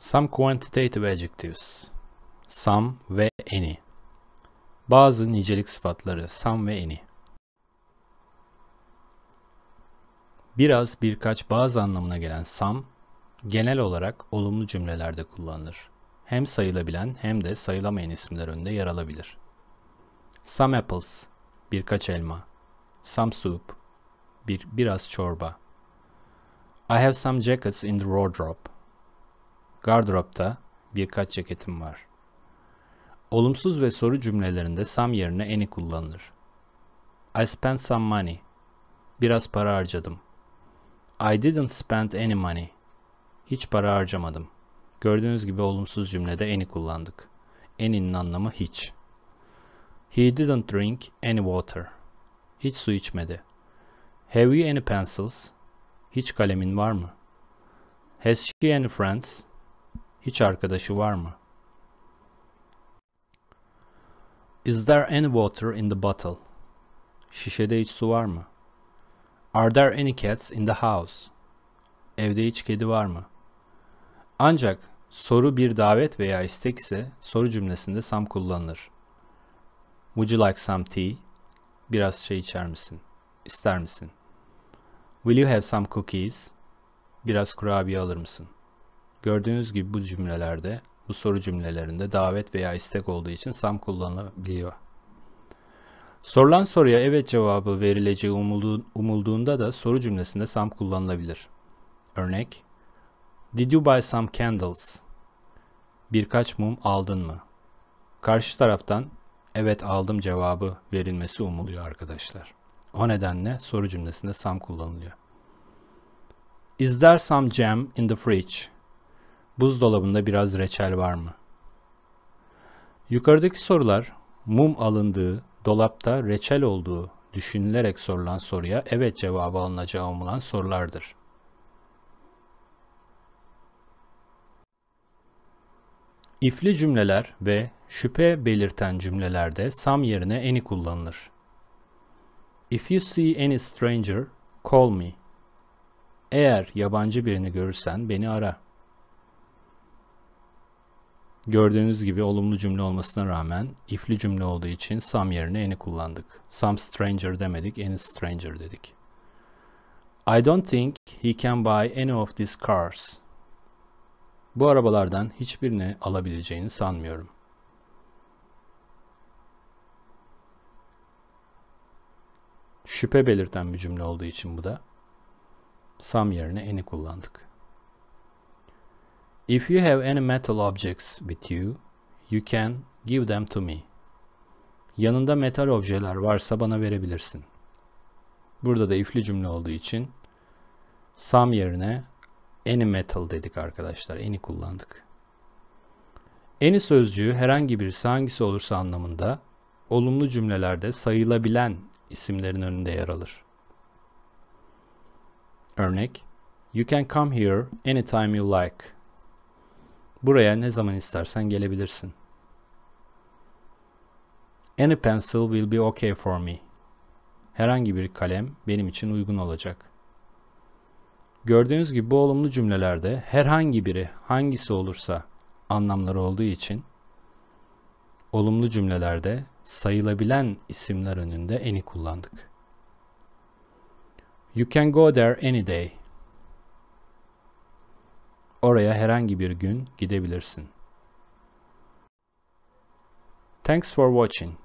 Some quantitative adjectives. Some ve any. Bazı nicelik sıfatları some ve any. Biraz, birkaç, bazı anlamına gelen some genel olarak olumlu cümlelerde kullanılır. Hem sayılabilen hem de sayılamayan isimler önünde yer alabilir. Some apples, birkaç elma. Some soup, bir, biraz çorba. I have some jackets in the wardrobe. Gardıropta birkaç ceketim var. Olumsuz ve soru cümlelerinde some yerine any kullanılır. I spent some money. Biraz para harcadım. I didn't spend any money. Hiç para harcamadım. Gördüğünüz gibi olumsuz cümlede any kullandık. Any'nin anlamı hiç. He didn't drink any water. Hiç su içmedi. Have you any pencils? Hiç kalemin var mı? Has she any friends? hiç arkadaşı var mı? Is there any water in the bottle? Şişede hiç su var mı? Are there any cats in the house? Evde hiç kedi var mı? Ancak soru bir davet veya istek ise soru cümlesinde some kullanılır. Would you like some tea? Biraz çay içer misin? İster misin? Will you have some cookies? Biraz kurabiye alır mısın? Gördüğünüz gibi bu cümlelerde, bu soru cümlelerinde davet veya istek olduğu için sam kullanılabiliyor. Sorulan soruya evet cevabı verileceği umulduğunda da soru cümlesinde sam kullanılabilir. Örnek Did you buy some candles? Birkaç mum aldın mı? Karşı taraftan evet aldım cevabı verilmesi umuluyor arkadaşlar. O nedenle soru cümlesinde sam kullanılıyor. Is there some jam in the fridge? Buzdolabında biraz reçel var mı? Yukarıdaki sorular mum alındığı, dolapta reçel olduğu düşünülerek sorulan soruya evet cevabı alınacağı umulan sorulardır. İfli cümleler ve şüphe belirten cümlelerde sam yerine any kullanılır. If you see any stranger, call me. Eğer yabancı birini görürsen beni ara.'' Gördüğünüz gibi olumlu cümle olmasına rağmen ifli cümle olduğu için some yerine any kullandık. Some stranger demedik, any stranger dedik. I don't think he can buy any of these cars. Bu arabalardan hiçbirini alabileceğini sanmıyorum. Şüphe belirten bir cümle olduğu için bu da some yerine any kullandık. If you have any metal objects with you, you can give them to me. Yanında metal objeler varsa bana verebilirsin. Burada da ifli cümle olduğu için some yerine any metal dedik arkadaşlar. Any kullandık. Any sözcüğü herhangi birisi hangisi olursa anlamında olumlu cümlelerde sayılabilen isimlerin önünde yer alır. Örnek You can come here anytime you like. Buraya ne zaman istersen gelebilirsin. Any pencil will be okay for me. Herhangi bir kalem benim için uygun olacak. Gördüğünüz gibi bu olumlu cümlelerde herhangi biri hangisi olursa anlamları olduğu için olumlu cümlelerde sayılabilen isimler önünde any kullandık. You can go there any day. Oraya herhangi bir gün gidebilirsin. Thanks for watching.